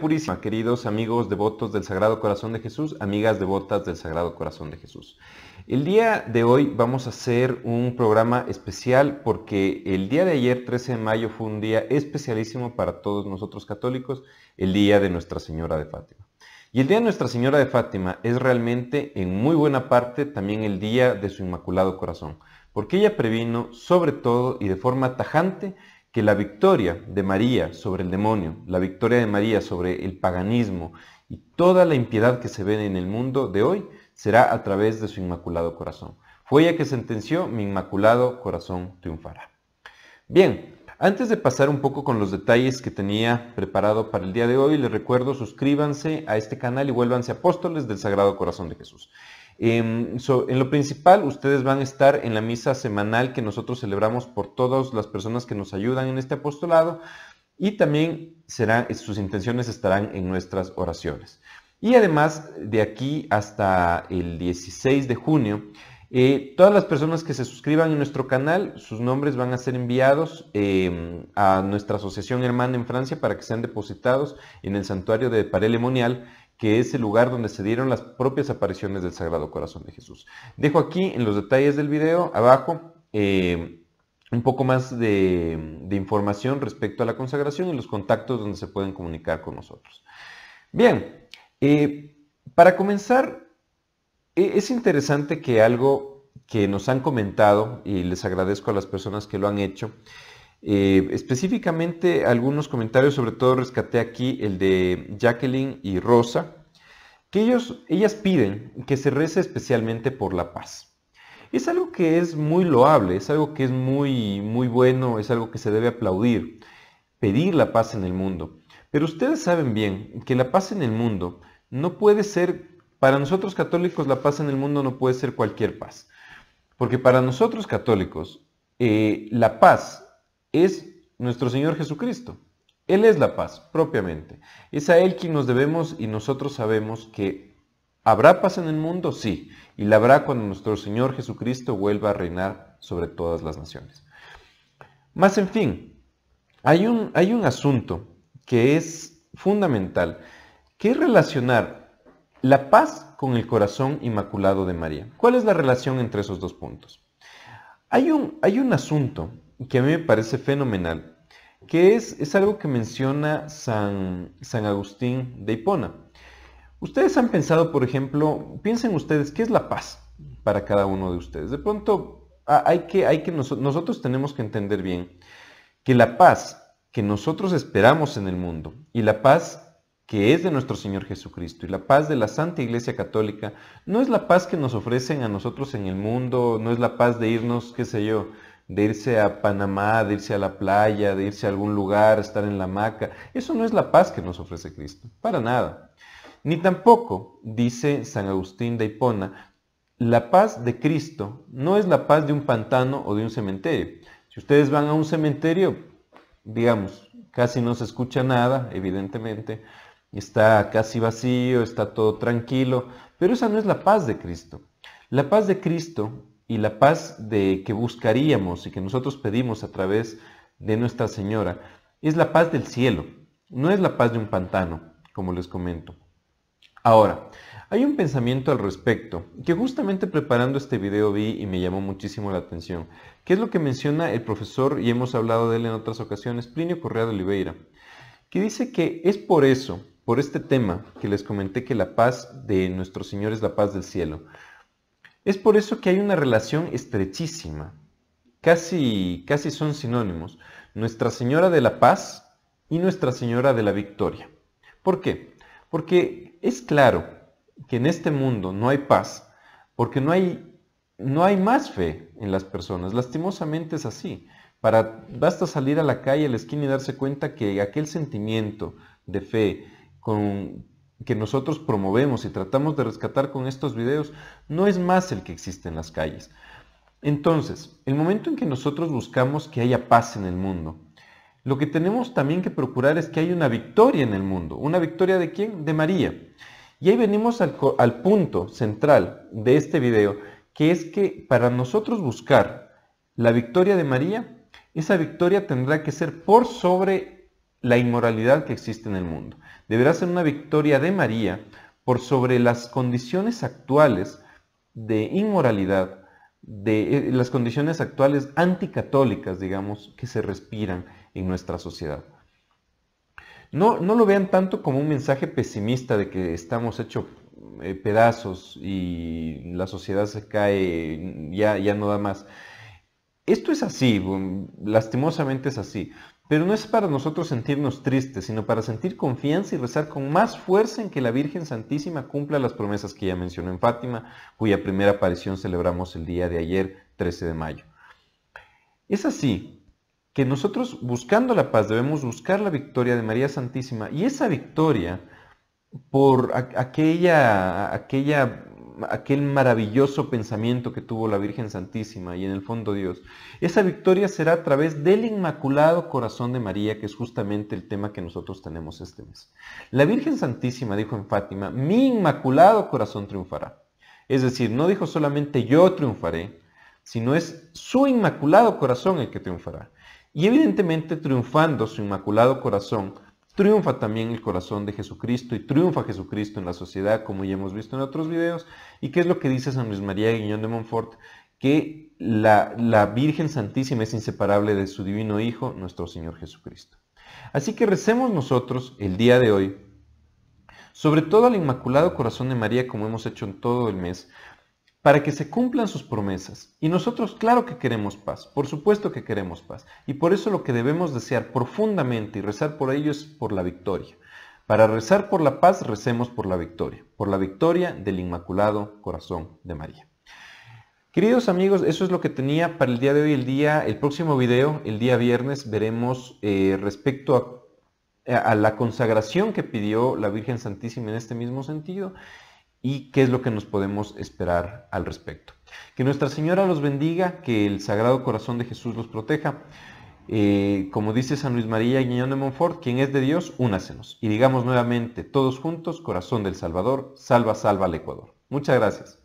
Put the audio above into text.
Purísima, queridos amigos devotos del Sagrado Corazón de Jesús, amigas devotas del Sagrado Corazón de Jesús. El día de hoy vamos a hacer un programa especial porque el día de ayer, 13 de mayo, fue un día especialísimo para todos nosotros católicos, el día de Nuestra Señora de Fátima. Y el día de Nuestra Señora de Fátima es realmente en muy buena parte también el día de su Inmaculado Corazón, porque ella previno sobre todo y de forma tajante que la victoria de María sobre el demonio, la victoria de María sobre el paganismo y toda la impiedad que se ve en el mundo de hoy será a través de su inmaculado corazón. Fue ella que sentenció, mi inmaculado corazón triunfará. Bien, antes de pasar un poco con los detalles que tenía preparado para el día de hoy, les recuerdo suscríbanse a este canal y vuélvanse apóstoles del Sagrado Corazón de Jesús. Em, en lo principal, ustedes van a estar en la misa semanal que nosotros celebramos por todas las personas que nos ayudan en este apostolado y también serán, eh, sus intenciones estarán en nuestras oraciones. Y además, de aquí hasta el 16 de junio, eh, todas las personas que se suscriban en nuestro canal, sus nombres van a ser enviados em, a nuestra asociación hermana en Francia para que sean depositados en el santuario de Parelemonial que es el lugar donde se dieron las propias apariciones del Sagrado Corazón de Jesús. Dejo aquí en los detalles del video, abajo, eh, un poco más de, información respecto a la consagración y los contactos donde se pueden comunicar con nosotros. Bien, eh, para comenzar, e, es interesante que algo que nos han comentado, y les agradezco a las personas que lo han hecho, eh, específicamente algunos comentarios, sobre todo rescaté aquí el de Jacqueline y Rosa, que ellos, ellas piden que se reza especialmente por la paz. Es algo que es muy loable, es algo que es muy, muy bueno, es algo que se debe aplaudir, pedir la paz en el mundo. Pero ustedes saben bien que la paz en el mundo no puede ser, para nosotros católicos la paz en el mundo no puede ser cualquier paz. Porque para nosotros católicos, eh, la paz es nuestro Señor Jesucristo. Él es la paz, propiamente. Es a Él quien nos debemos y nosotros sabemos que habrá paz en el mundo, sí, y la habrá cuando nuestro Señor Jesucristo vuelva a reinar sobre todas las naciones. Más en fin, hay un, hay un asunto que es fundamental, que es relacionar la paz con el corazón inmaculado de María. ¿Cuál es la relación entre esos dos puntos? Hay un, hay un asunto que a mí me parece fenomenal, que es, es algo que menciona San, San Agustín de Hipona. Ustedes han pensado, por ejemplo, piensen ustedes, ¿qué es la paz para cada uno de ustedes? De pronto, hay que, hay que nosotros tenemos que entender bien que la paz que nosotros esperamos en el mundo y la paz que es de nuestro Señor Jesucristo y la paz de la Santa Iglesia Católica no es la paz que nos ofrecen a nosotros en el mundo, no es la paz de irnos, qué sé yo, de irse a Panamá, de irse a la playa, de irse a algún lugar, estar en la hamaca. Eso no es la paz que nos ofrece Cristo, para nada. Ni tampoco, dice San Agustín de Hipona, la paz de Cristo no es la paz de un pantano o de un cementerio. Si ustedes van a un cementerio, digamos, casi no se escucha nada, evidentemente, está casi vacío, está todo tranquilo, pero esa no es la paz de Cristo. La paz de Cristo y la paz de, que buscaríamos y que nosotros pedimos a través de Nuestra Señora es la paz del cielo, no es la paz de un pantano, como les comento. Ahora, hay un pensamiento al respecto que justamente preparando este video vi y me llamó muchísimo la atención, que es lo que menciona el profesor, y hemos hablado de él en otras ocasiones, Plinio Correa de Oliveira, que dice que es por eso, por este tema que les comenté que la paz de nuestro Señor es la paz del cielo, es por eso que hay una relación estrechísima. Casi, casi son sinónimos. Nuestra Señora de la Paz y Nuestra Señora de la Victoria. ¿Por qué? Porque es claro que en este mundo no hay paz porque no hay, no hay más fe en las personas. Lastimosamente es así. Para, basta salir a la calle, a la esquina y darse cuenta que aquel sentimiento de fe con, que nosotros promovemos y tratamos de rescatar con estos videos no es más el que existe en las calles. Entonces, el momento en que nosotros buscamos que haya paz en el mundo, lo que tenemos también que procurar es que haya una victoria en el mundo. ¿Una victoria de quién? De María. Y ahí venimos al, punto central de este video, que es que para nosotros buscar la victoria de María, esa victoria tendrá que ser por sobre la inmoralidad que existe en el mundo. Deberá ser una victoria de María por sobre las condiciones actuales de inmoralidad, de eh, las condiciones actuales anticatólicas, digamos, que se respiran en nuestra sociedad. No, no lo vean tanto como un mensaje pesimista de que estamos hechos eh, pedazos y la sociedad se cae, ya, ya no da más. Esto es así, lastimosamente es así, pero no es para nosotros sentirnos tristes, sino para sentir confianza y rezar con más fuerza en que la Virgen Santísima cumpla las promesas que ya mencionó en Fátima, cuya primera aparición celebramos el día de ayer, 13 de mayo. Es así que nosotros buscando la paz debemos buscar la victoria de María Santísima y esa victoria por aquella, aquella aquel maravilloso pensamiento que tuvo la Virgen Santísima y en el fondo Dios. Esa victoria será a través del Inmaculado Corazón de María, que es justamente el tema que nosotros tenemos este mes. La Virgen Santísima dijo en Fátima, mi Inmaculado Corazón triunfará. Es decir, no dijo solamente yo triunfaré, sino es su Inmaculado Corazón el que triunfará. Y evidentemente triunfando su Inmaculado Corazón, triunfa también el corazón de Jesucristo y triunfa Jesucristo en la sociedad, como ya hemos visto en otros videos. ¿Y qué es lo que dice San Luis María Guiñón de Montfort? Que la, la Virgen Santísima es inseparable de su Divino Hijo, nuestro Señor Jesucristo. Así que recemos nosotros el día de hoy, sobre todo al Inmaculado Corazón de María, como hemos hecho en todo el mes, para que se cumplan sus promesas. Y nosotros claro que queremos paz, por supuesto que queremos paz. Y por eso lo que debemos desear profundamente y rezar por ello es por la victoria. Para rezar por la paz, recemos por la victoria, por la victoria del Inmaculado Corazón de María. Queridos amigos, eso es lo que tenía para el día de hoy. El día, el próximo video, el día viernes, veremos eh, respecto a la consagración que pidió la Virgen Santísima en este mismo sentido y qué es lo que nos podemos esperar al respecto. Que Nuestra Señora los bendiga, que el Sagrado Corazón de Jesús los proteja. Eh, como dice San Luis María Guiñón de Montfort, quien es de Dios, únasenos. Y digamos nuevamente, todos juntos, corazón del Salvador, salva, salva al Ecuador. Muchas gracias.